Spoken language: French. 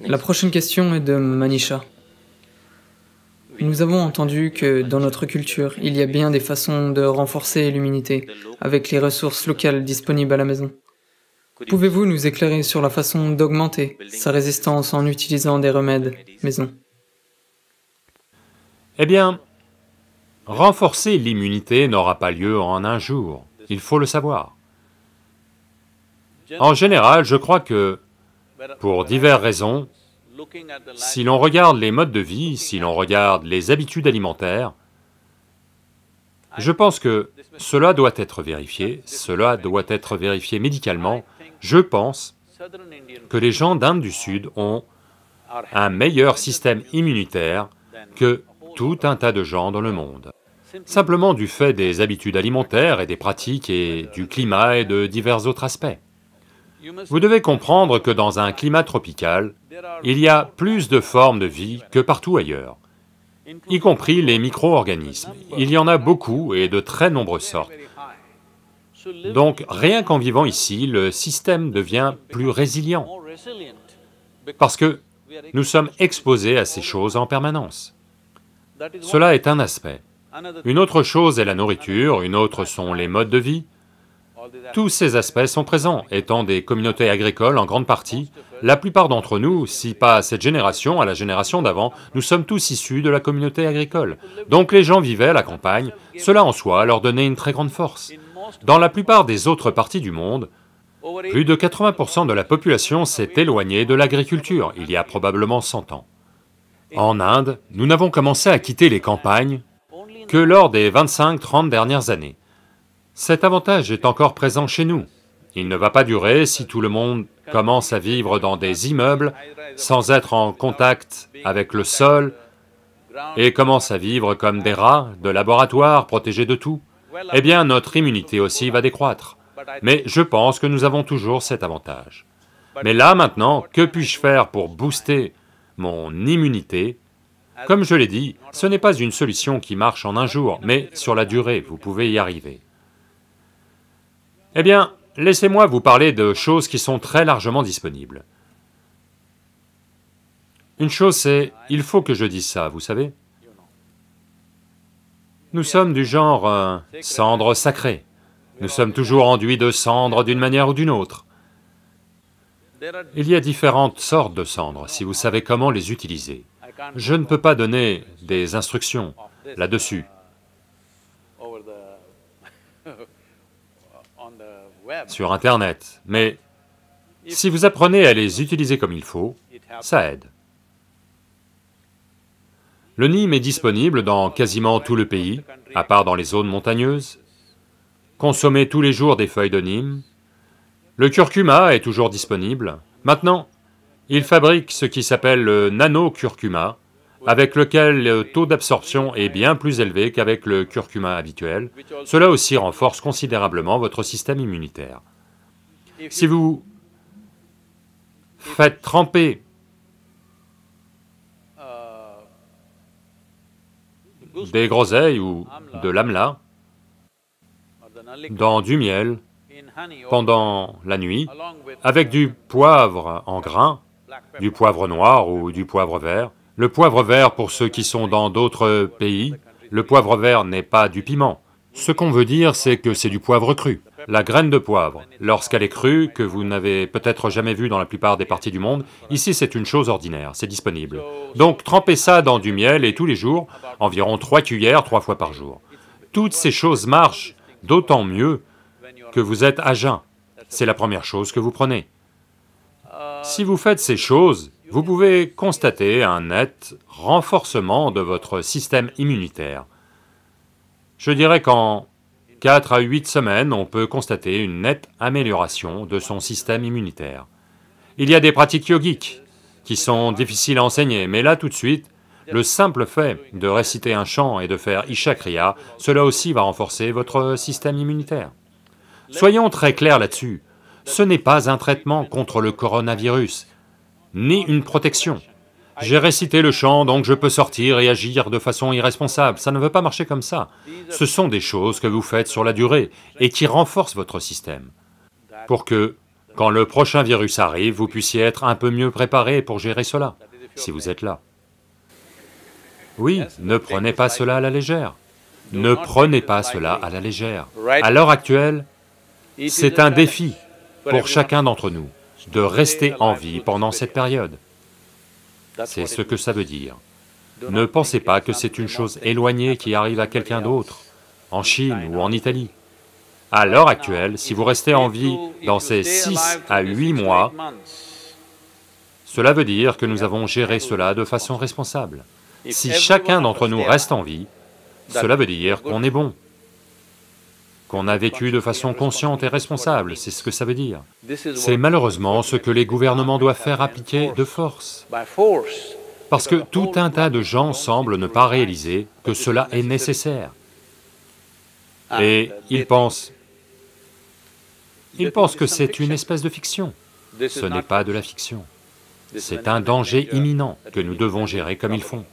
La prochaine question est de Manisha. Nous avons entendu que dans notre culture, il y a bien des façons de renforcer l'immunité avec les ressources locales disponibles à la maison. Pouvez-vous nous éclairer sur la façon d'augmenter sa résistance en utilisant des remèdes maison Eh bien, renforcer l'immunité n'aura pas lieu en un jour, il faut le savoir. En général, je crois que pour diverses raisons, si l'on regarde les modes de vie, si l'on regarde les habitudes alimentaires, je pense que cela doit être vérifié, cela doit être vérifié médicalement. Je pense que les gens d'Inde du Sud ont un meilleur système immunitaire que tout un tas de gens dans le monde, simplement du fait des habitudes alimentaires et des pratiques et du climat et de divers autres aspects. Vous devez comprendre que dans un climat tropical, il y a plus de formes de vie que partout ailleurs, y compris les micro-organismes. Il y en a beaucoup et de très nombreuses sortes. Donc rien qu'en vivant ici, le système devient plus résilient, parce que nous sommes exposés à ces choses en permanence. Cela est un aspect. Une autre chose est la nourriture, une autre sont les modes de vie, tous ces aspects sont présents, étant des communautés agricoles en grande partie. La plupart d'entre nous, si pas à cette génération, à la génération d'avant, nous sommes tous issus de la communauté agricole. Donc les gens vivaient à la campagne, cela en soi leur donnait une très grande force. Dans la plupart des autres parties du monde, plus de 80% de la population s'est éloignée de l'agriculture il y a probablement 100 ans. En Inde, nous n'avons commencé à quitter les campagnes que lors des 25-30 dernières années. Cet avantage est encore présent chez nous. Il ne va pas durer si tout le monde commence à vivre dans des immeubles sans être en contact avec le sol et commence à vivre comme des rats de laboratoire protégés de tout, eh bien notre immunité aussi va décroître. Mais je pense que nous avons toujours cet avantage. Mais là maintenant, que puis-je faire pour booster mon immunité Comme je l'ai dit, ce n'est pas une solution qui marche en un jour, mais sur la durée, vous pouvez y arriver. Eh bien, laissez-moi vous parler de choses qui sont très largement disponibles. Une chose, c'est « il faut que je dise ça », vous savez Nous sommes du genre cendres euh, cendre sacrée ». Nous sommes toujours enduits de cendre d'une manière ou d'une autre. Il y a différentes sortes de cendres, si vous savez comment les utiliser. Je ne peux pas donner des instructions là-dessus, sur Internet, mais si vous apprenez à les utiliser comme il faut, ça aide. Le nîmes est disponible dans quasiment tout le pays, à part dans les zones montagneuses. Consommez tous les jours des feuilles de nîmes. Le curcuma est toujours disponible. Maintenant, ils fabriquent ce qui s'appelle le nano-curcuma, avec lequel le taux d'absorption est bien plus élevé qu'avec le curcuma habituel. Cela aussi renforce considérablement votre système immunitaire. Si vous faites tremper euh, des groseilles ou de l'amla dans du miel pendant la nuit avec du poivre en grains, du poivre noir ou du poivre vert, le poivre vert, pour ceux qui sont dans d'autres pays, le poivre vert n'est pas du piment. Ce qu'on veut dire, c'est que c'est du poivre cru. La graine de poivre, lorsqu'elle est crue, que vous n'avez peut-être jamais vue dans la plupart des parties du monde, ici c'est une chose ordinaire, c'est disponible. Donc trempez ça dans du miel et tous les jours, environ trois cuillères trois fois par jour. Toutes ces choses marchent, d'autant mieux que vous êtes à jeun. C'est la première chose que vous prenez. Si vous faites ces choses, vous pouvez constater un net renforcement de votre système immunitaire. Je dirais qu'en 4 à 8 semaines, on peut constater une nette amélioration de son système immunitaire. Il y a des pratiques yogiques qui sont difficiles à enseigner, mais là tout de suite, le simple fait de réciter un chant et de faire Ishakriya, cela aussi va renforcer votre système immunitaire. Soyons très clairs là-dessus, ce n'est pas un traitement contre le coronavirus, ni une protection. J'ai récité le chant, donc je peux sortir et agir de façon irresponsable. Ça ne veut pas marcher comme ça. Ce sont des choses que vous faites sur la durée et qui renforcent votre système, pour que, quand le prochain virus arrive, vous puissiez être un peu mieux préparé pour gérer cela, si vous êtes là. Oui, ne prenez pas cela à la légère. Ne prenez pas cela à la légère. À l'heure actuelle, c'est un défi pour chacun d'entre nous de rester en vie pendant cette période. C'est ce que ça veut dire. Ne pensez pas que c'est une chose éloignée qui arrive à quelqu'un d'autre, en Chine ou en Italie. À l'heure actuelle, si vous restez en vie dans ces six à 8 mois, cela veut dire que nous avons géré cela de façon responsable. Si chacun d'entre nous reste en vie, cela veut dire qu'on est bon qu'on a vécu de façon consciente et responsable, c'est ce que ça veut dire. C'est malheureusement ce que les gouvernements doivent faire appliquer de force, parce que tout un tas de gens semblent ne pas réaliser que cela est nécessaire. Et ils pensent... Ils pensent que c'est une espèce de fiction. Ce n'est pas de la fiction. C'est un danger imminent que nous devons gérer comme ils font.